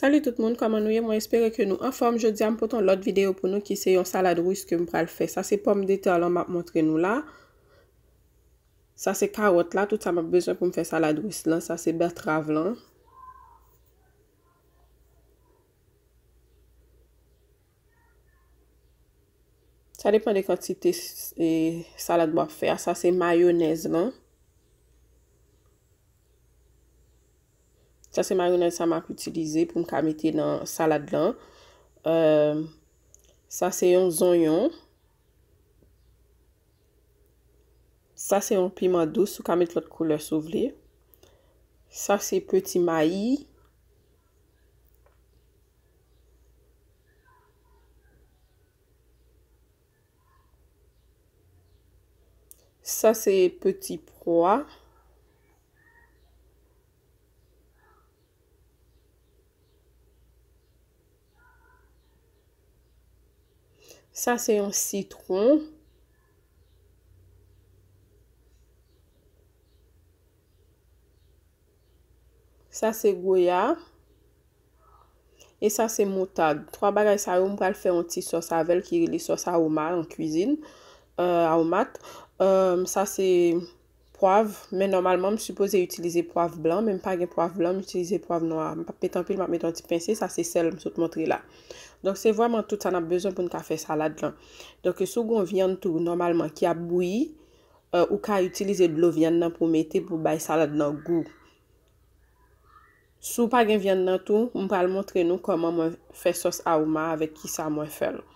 Salè tout moun, koman nou ye, mwen espere ke nou inform, je di am poton lot videyo pou nou ki se yon salade wist ke m pral fè. Sa se pomme de te, alon m ap montre nou la. Sa se karote la, tout sa m ap bezon pou m fè salade wist lan, sa se bertrave lan. Sa depen de kantite salade m ap ah, fè, sa se mayonez lan. Sa se mayonel sa mak utilize pou m ka mette nan salade lan. Sa se yon zonyon. Sa se yon piment douz ou ka mette lot kouleur sou vle. Sa se peti mayi. Sa se peti proa. Sa se yon citron. Sa se goya. E sa se motad. Troa bagay sa yon pral fe yon ti sos avel ki li sos a omat an kouzine. Euh, a omat. Euh, sa se... Proav, men normalman m supose utilize proav blan, men m pa gen proav blan, m utilize proav nwa. M pa petan pil, m ap metan ti pense, sa se sel, m sou te montre la. Donk se vwa man tout, sa nan bezon pou n ka fe salade lan. Donk sou gon viand tou, normalman ki ap boui, euh, ou ka utilize dlo viand nan pou mete pou bay salade nan gou. Sou pa gen viand nan tou, m pal montre nou koman m fe sos aouman avek ki sa mwen felon.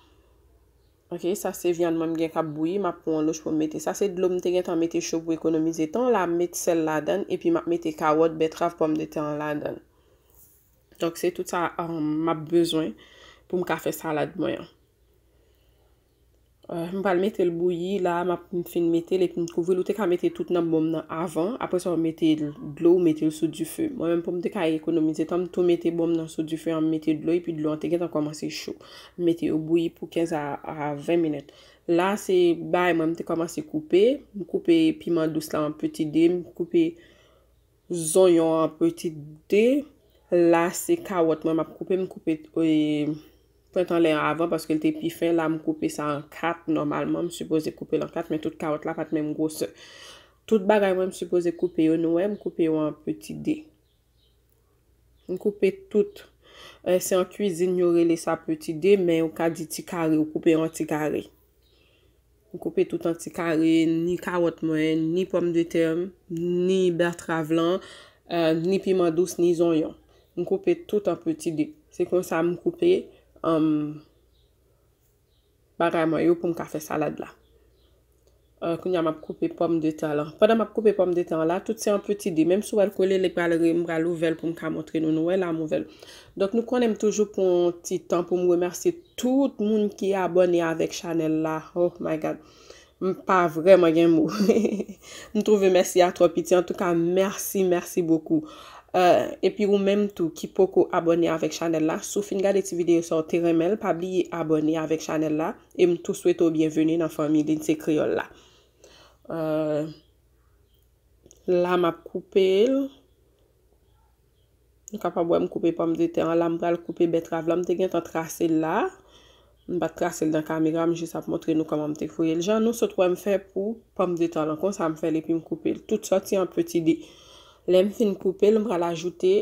Ok, sa se vyan mwen gen ka bouye, map pou an loj pou mwete. Sa se dlo mwen te gen tan mwete chou pou ekonomize tan, la mwete sel ladan, epi map mwete kawad bet raf pou mwete an ladan. Donk se tout sa euh, mwen ap bezwen pou mkafe salad mwen an. Euh, mwen pal mette l bouyi la, mwen fin mette l e pin kouvou. Lou te ka mette tout nan bom nan avan. Apo se mwen mette l glou, mette l soudu fè. Mwen mwen pou mwen te ka ekonomize. Tam tou mette bom nan soudu fè, mwen mette l glou. E pi dlou an te gen ta komanse chou. Mwen mette l bouyi pou 15 a 20 min. La se bay mwen te komanse koupe. Mwen koupe piment douce la an petit dè. Mwen koupe zonyon an petit dè. La se kawot mwen mwen koupe. Mwen koupe... prèntan lè an avan, paske lè te pi fin, la m koupe sa an kat, normalman, m suppose koupe l'an kat, men tout karot la pat men m grosse. Tout bagayman m suppose koupe yo nouè, m koupe yo an peti de. M koupe tout. Se an kouize, nyo rele sa peti de, men ou ka di ti kare, m koupe yo an ti kare. M koupe tout an ti kare, ni karot mwen, ni pomme de tem, ni bertra vlan, euh, ni piment douce, ni zonyon. M koupe tout an peti de. Se kon sa m koupe, m koupe, Baray mayou pou m ka fe salad la. Euh, koun ya map koupe pom de tan la. Foda map koupe pom de tan la, tout se an petit di. Mem sou al kole le pal rembra louvel pou m ka montre nou nouè la mouvel. Donk nou konem toujou pou m titan pou m wemersi tout moun ki e abone avèk chanel la. Oh my god. M pa vreman gen mou. M trouve mersi a tropiti. En tout ka mersi, mersi beaucoup. E euh, pi ou menm tou ki pokou abonye avèk chanel la. Sou fin gade ti videyo sou terimel, pabli ye abonye avèk chanel la. E m tou swetou bienveni nan famiye din se kriol la. La m ap koupe el. N ka pa bwa m koupe pom de ten. La m pral koupe bet rav. La m te gen tan trase la. M bat trase la dan kameram. Je sap montre nou kama m te fwe el. Jan nou sot wè m fè pou pom de ten. Lan kon sa m fè li pi m koupe el. Tout sa ti an peti de... Lèm fin koupè, lèm bral ajoute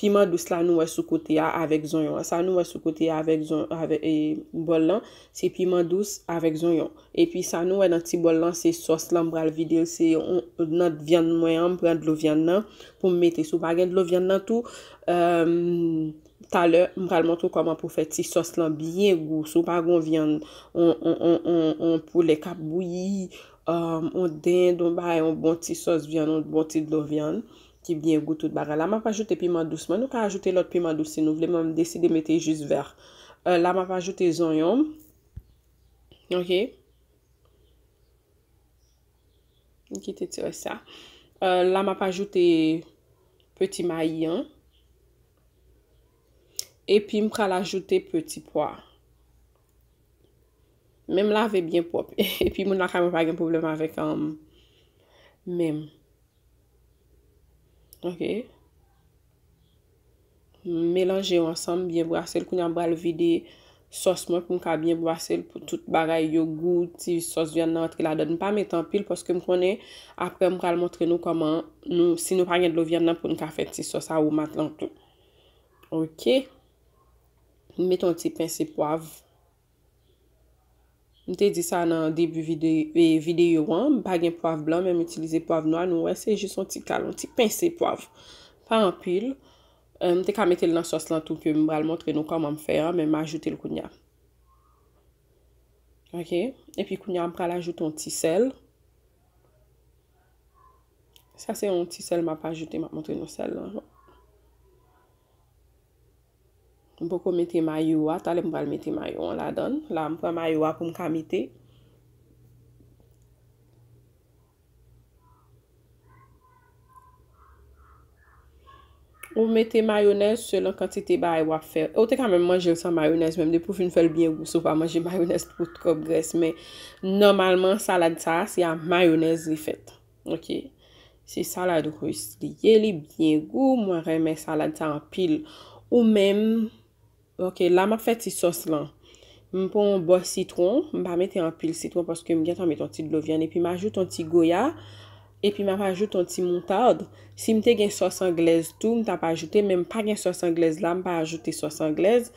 pimandous la nou wè soukote ya avèk zon yon. San nou wè soukote ya avèk zon e, bol lan, se pimandous avèk zon yon. E pi san nou wè nan ti bol lan se sos lan bral vidil se nan vyan mwen, mwen dlo vyan nan pou mwete. Sou bagen dlo vyan nan tou, euh, talè, mwen bral montou koman pou fè ti sos lan biye gwo. Sou bagen vyan, on pou le kap bouyi, on dènd, on euh, bay, on bon ti sos vyan, on bon ti dlo vyan. Ki blyen goutout bagan. La ma pa ajoute piment douceman. Nou ka ajoute lout piment douceman. Nou vleman m desi de mette jist ver. Euh, la ma pa ajoute zonyon. Ok. Kite te wè sa. La ma pa ajoute peti mayon. E pi m pral ajoute peti poy. Mem la ve bien pop. E pi moun la kame pa gen poublem avèk an. Euh, Mem. Ok, mèlange ou ansanm, biye brase l, koun yon bral vide sos mwen pou m ka biye brase l pou tout baray, yogout, ti sos vyan nan, atre la don. M pa metan pil poske m konen, apre m pral montre nou koman, si nou pa gen dlo vyan nan pou m ka fet ti sos a ou mat lan tou. Ok, metan ti pensi poav. Mwen te di sa nan debu videyo e, wan, mwen pa gen poav blan, mwen mwen utilize poav noan, nou wè se jison ti kalon, ti pince poav. Pa anpil, euh, mwen te ka metel nan sos lan tou ki mwen pral montre nou kwa mwen fè, mwen mwen ajoute l kounya. Ok, epi kounya mwen pral ajoute yon ti sel. Sa se yon ti sel mwen pa ajoute, mwen mwen montre nou sel lan. Ok. Mpo kon mette mayonez, talen mwal mette mayonez, on la don. La, mpwa mayonez koum kamite. Ou mette mayonez selon kantite ba ay e wap fe. Ou te kamen manjel sa mayonez, mwen mde pou fin fel byen ou, sou pa manjel mayonez tout kop gres. Men, normalman, salade sa, si a mayonez li fet. Ok, si salade ou kou isliye li, byen gou, mwen reme salade sa an pil. Ou men... Ok, la m ap fè ti sos lan. M pou m bò sitron. M pa mète anpil sitron pòske m gen tan mète an ti glovian. E pi m ajoute an ti goya. E pi m ap ajoute an ti montade. Si m te gen sos anglez tou, m ta pa ajoute. Mèm pa gen sos anglez la, m pa ajoute sos anglez.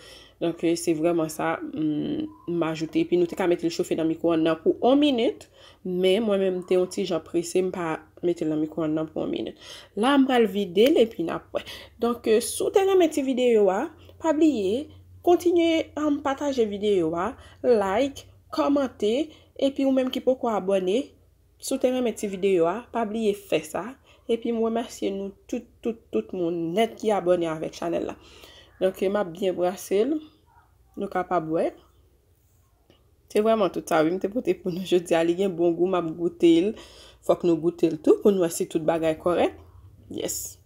Donc, se vreman sa m ajoute. E pi nou te ka mète l choufe nan mikou an nan pou on minute. Mè, m wèm te an ti jan presse. M pa mète l nan mikou an nan pou on minute. La m pral vide le, pi na pwen. Donc, sou te gen mèti vide yo a, Pabliye, kontinye an pataje videyo a, like, komante, epi ou menm ki pou kon abone, soute menm eti videyo a, pabliye fe sa, epi mwemersye nou tout tout tout moun net ki abone avèk chanel la. Donke map byen brase l, nou ka pa bwe. Te vwaman tout sa wim, te pote pou nou jodi a li gen bon gou, map goute il, fok nou goute il tou, pou nou ase tout bagay kore. Yes!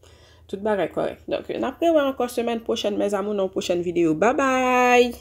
Tout ba rekorè. Donk, yon apre wè ankon semen. Pochen mez amou nan pochen videyo. Ba bay!